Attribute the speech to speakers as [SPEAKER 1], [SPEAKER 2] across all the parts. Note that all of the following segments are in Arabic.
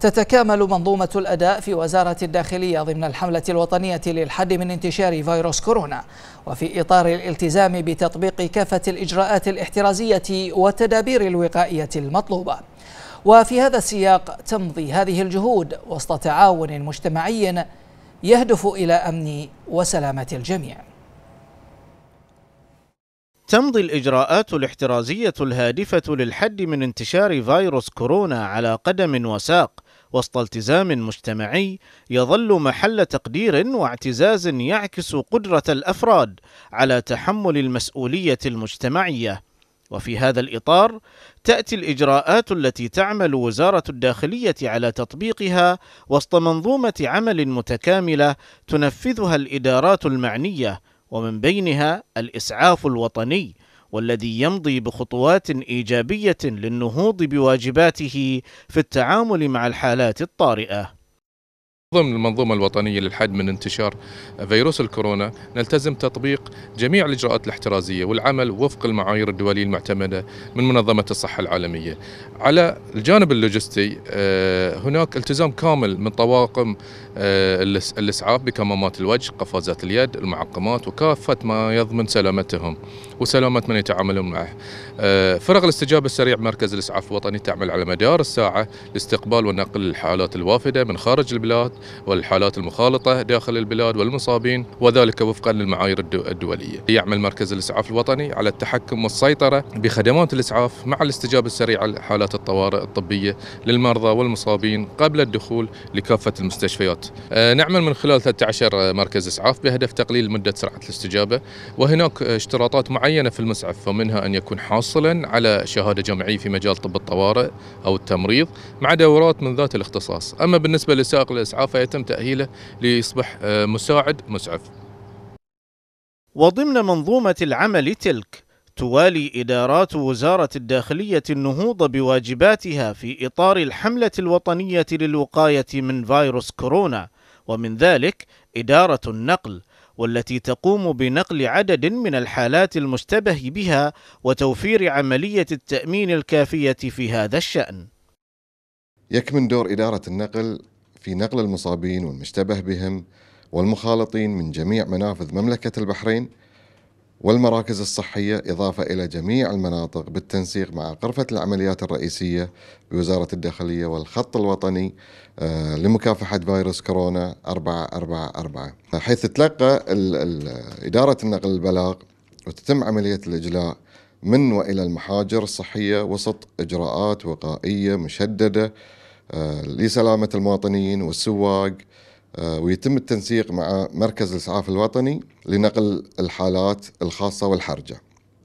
[SPEAKER 1] تتكامل منظومة الأداء في وزارة الداخلية ضمن الحملة الوطنية للحد من انتشار فيروس كورونا وفي إطار الالتزام بتطبيق كافة الإجراءات الاحترازية والتدابير الوقائية المطلوبة وفي هذا السياق تمضي هذه الجهود وسط تعاون مجتمعي يهدف إلى أمن وسلامة الجميع
[SPEAKER 2] تمضي الإجراءات الاحترازية الهادفة للحد من انتشار فيروس كورونا على قدم وساق وسط التزام مجتمعي يظل محل تقدير واعتزاز يعكس قدرة الأفراد على تحمل المسؤولية المجتمعية وفي هذا الإطار تأتي الإجراءات التي تعمل وزارة الداخلية على تطبيقها وسط منظومة عمل متكاملة تنفذها الإدارات المعنية ومن بينها الإسعاف الوطني والذي يمضي بخطوات ايجابيه للنهوض بواجباته في التعامل مع الحالات الطارئه
[SPEAKER 3] ضمن المنظومة الوطنية للحد من انتشار فيروس الكورونا نلتزم تطبيق جميع الإجراءات الاحترازية والعمل وفق المعايير الدولية المعتمدة من منظمة الصحة العالمية على الجانب اللوجستي آه، هناك التزام كامل من طواقم آه، الإسعاف بكمامات الوجه قفازات اليد المعقمات وكافة ما يضمن سلامتهم وسلامة من يتعاملون معه آه، فرق الاستجابة السريع مركز الإسعاف الوطني تعمل على مدار الساعة لاستقبال ونقل الحالات الوافدة من خارج البلاد والحالات المخالطة داخل البلاد والمصابين وذلك وفقا للمعايير الدولية يعمل مركز الإسعاف الوطني على التحكم والسيطرة بخدمات الإسعاف مع الاستجابة السريعة لحالات الطوارئ الطبية للمرضى والمصابين قبل الدخول لكافة المستشفيات آه، نعمل من خلال 13 مركز إسعاف بهدف تقليل مدة سرعة الاستجابة وهناك اشتراطات معينة في المسعف فمنها أن يكون حاصلا على شهادة جامعية في مجال طب الطوارئ أو التمريض مع دورات من ذات الاختصاص أما بالنسبة لسائق الإسعاف فيتم تأهيله ليصبح آه، مساعد مسعف وضمن منظومة العمل تلك توالي
[SPEAKER 2] إدارات وزارة الداخلية النهوض بواجباتها في إطار الحملة الوطنية للوقاية من فيروس كورونا ومن ذلك إدارة النقل والتي تقوم بنقل عدد من الحالات المشتبه بها وتوفير عملية التأمين الكافية في هذا الشأن يكمن
[SPEAKER 4] دور إدارة النقل في نقل المصابين والمشتبه بهم والمخالطين من جميع منافذ مملكة البحرين والمراكز الصحية إضافة إلى جميع المناطق بالتنسيق مع غرفة العمليات الرئيسية بوزارة الداخلية والخط الوطني آه، لمكافحة فيروس كورونا 444 حيث تلقى إدارة النقل البلاغ وتتم عملية الإجلاء من وإلى المحاجر الصحية وسط إجراءات وقائية مشددة آه، لسلامة المواطنين والسواق آه، ويتم التنسيق مع مركز الإسعاف الوطني لنقل الحالات الخاصة والحرجة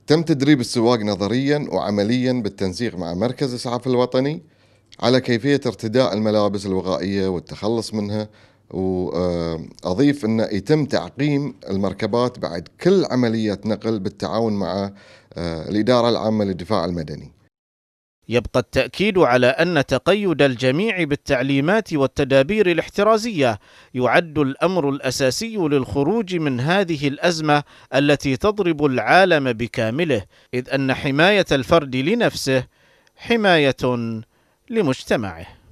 [SPEAKER 4] تم تدريب السواق نظريا وعمليا بالتنسيق مع مركز الإسعاف الوطني على كيفية ارتداء الملابس الوقائية والتخلص منها وأضيف أنه يتم تعقيم المركبات بعد كل عملية نقل بالتعاون مع آه، الإدارة
[SPEAKER 2] العامة للدفاع المدني يبقى التأكيد على أن تقيد الجميع بالتعليمات والتدابير الاحترازية يعد الأمر الأساسي للخروج من هذه الأزمة التي تضرب العالم بكامله، إذ أن حماية الفرد لنفسه حماية لمجتمعه.